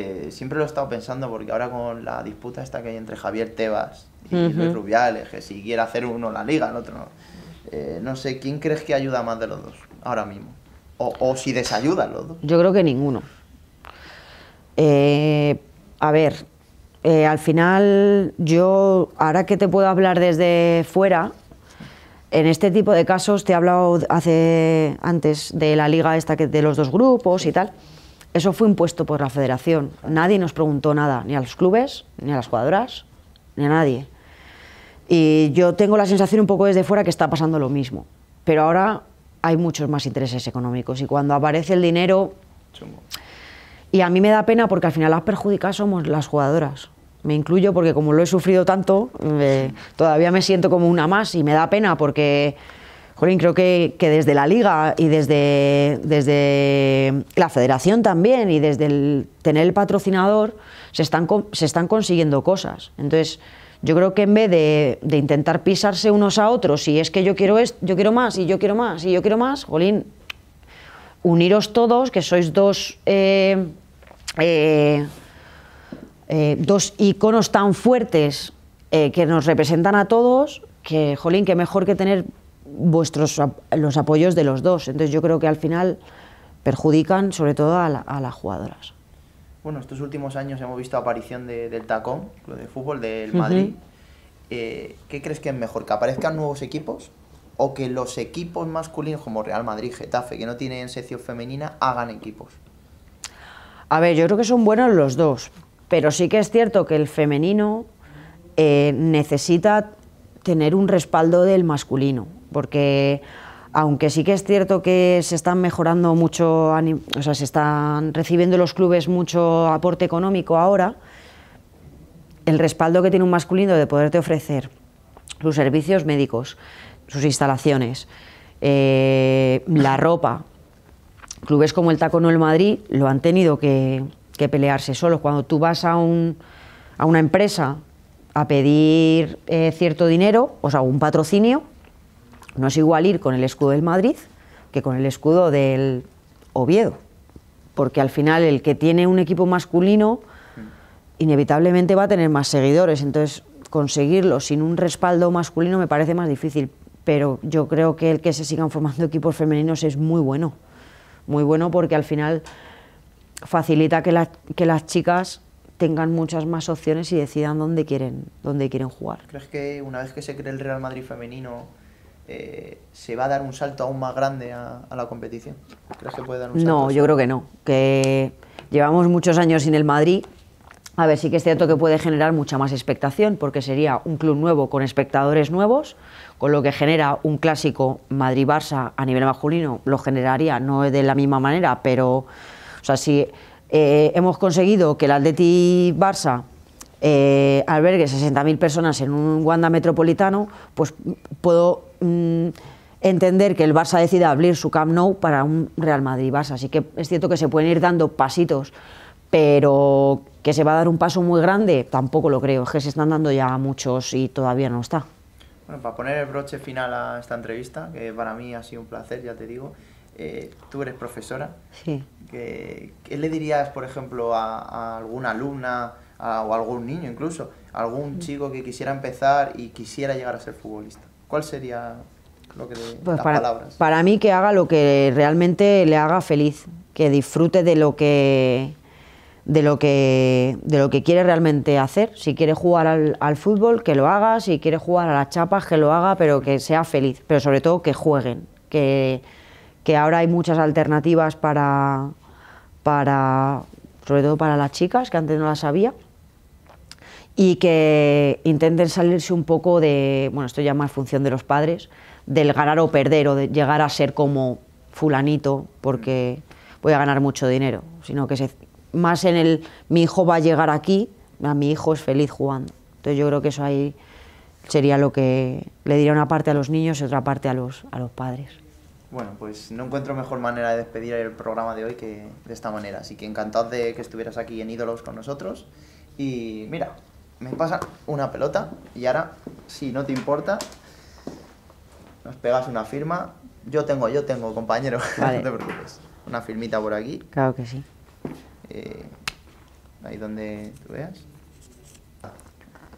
que siempre lo he estado pensando porque ahora con la disputa esta que hay entre Javier Tebas y Luis Rubiales, que si quiere hacer uno la liga, el otro no. Eh, no sé, ¿quién crees que ayuda más de los dos ahora mismo? O, si desayudan los dos. Yo creo que ninguno. Eh, a ver, eh, al final yo, ahora que te puedo hablar desde fuera, en este tipo de casos te he hablado hace antes de la liga esta de los dos grupos y tal. Eso fue impuesto por la federación. Nadie nos preguntó nada, ni a los clubes, ni a las jugadoras, ni a nadie. Y yo tengo la sensación un poco desde fuera que está pasando lo mismo. Pero ahora hay muchos más intereses económicos y cuando aparece el dinero... Y a mí me da pena porque al final las perjudicadas somos las jugadoras. Me incluyo porque como lo he sufrido tanto, todavía me siento como una más y me da pena porque... Jolín, creo que, desde la liga y desde, desde la federación también y desde el tener el patrocinador se están, se están consiguiendo cosas. Entonces, yo creo que en vez de, intentar pisarse unos a otros, si es que yo quiero esto, yo quiero más, y yo quiero más, y yo quiero más, jolín, uniros todos, que sois dos, eh, eh, eh, dos iconos tan fuertes que nos representan a todos, que jolín, que mejor que tener vuestros los apoyos de los dos. Entonces yo creo que al final perjudican sobre todo a, las jugadoras. Bueno, estos últimos años hemos visto aparición del Tacón, club de fútbol del Madrid. Eh, ¿Qué crees que es mejor? ¿Que aparezcan nuevos equipos o que los equipos masculinos como Real Madrid, Getafe, que no tienen sección femenina, hagan equipos? A ver, yo creo que son buenos los dos, pero sí que es cierto que el femenino eh, necesita tener un respaldo del masculino porque aunque sí que es cierto que se están mejorando mucho, o sea, se están recibiendo los clubes mucho aporte económico ahora, el respaldo que tiene un masculino de poderte ofrecer sus servicios médicos, sus instalaciones, eh, la ropa. Clubes como el Tacono el Madrid lo han tenido que, pelearse solos. Cuando tú vas a, una empresa a pedir eh, cierto dinero, o sea, un patrocinio, no es igual ir con el escudo del Madrid que con el escudo del Oviedo, porque al final el que tiene un equipo masculino inevitablemente va a tener más seguidores, entonces conseguirlo sin un respaldo masculino me parece más difícil, pero yo creo que el que se sigan formando equipos femeninos es muy bueno, muy bueno porque al final facilita que, que las chicas tengan muchas más opciones y decidan dónde quieren, dónde quieren jugar. ¿Crees que una vez que se cree el Real Madrid femenino, eh, se va a dar un salto aún más grande a, la competición. No, yo creo que no. Que llevamos muchos años sin el Madrid. A ver, sí que es cierto que puede generar mucha más expectación, porque sería un club nuevo con espectadores nuevos, con lo que genera un clásico Madrid-Barça a nivel masculino, lo generaría, no de la misma manera, pero, o sea, si eh, hemos conseguido que el Atleti-Barça eh, albergue 60.000 personas en un Wanda metropolitano, pues puedo Mm, entender que el Barça decida abrir su Camp Nou para un Real Madrid-Barça. Así que es cierto que se pueden ir dando pasitos, pero que se va a dar un paso muy grande, tampoco lo creo. Es que se están dando ya muchos y todavía no está. Bueno, para poner el broche final a esta entrevista, que para mí ha sido un placer, ya te digo, eh, tú eres profesora. Sí. ¿Qué, le dirías, por ejemplo, a, alguna alumna o algún niño incluso, algún mm. chico que quisiera empezar y quisiera llegar a ser futbolista? ¿Cuál sería lo que pues para, Para mí que haga lo que realmente le haga feliz, que disfrute de lo que de lo que de lo que quiere realmente hacer. Si quiere jugar al, fútbol, que lo haga, si quiere jugar a las chapas, que lo haga, pero que sea feliz, pero sobre todo que jueguen, que, que ahora hay muchas alternativas para para sobre para las chicas que antes no las había y que intenten salirse un poco de, bueno, esto ya más función de los padres, del ganar o perder o de llegar a ser como fulanito porque voy a ganar mucho dinero, sino que más en el mi hijo va a llegar aquí, a mi hijo es feliz jugando. Entonces yo creo que eso ahí sería lo que le diría una parte a los niños y otra parte a los, a los padres. Bueno, pues no encuentro mejor manera de despedir el programa de hoy que de esta manera. Así que encantado de que estuvieras aquí en Ídolos con nosotros. Y mira, me pasa una pelota y ahora, si no te importa, nos pegas una firma. Yo tengo, yo tengo, compañero, no te preocupes. Una firmita por aquí. Claro que sí. Eh, ahí donde tú veas.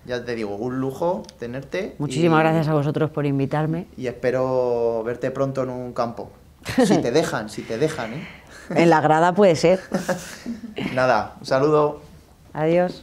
Ya te digo, un lujo tenerte. Muchísimas gracias a vosotros por invitarme. Y espero verte pronto en un campo. Si te dejan, si te dejan, ¿eh? En la grada puede ser. Nada, un saludo. Adiós.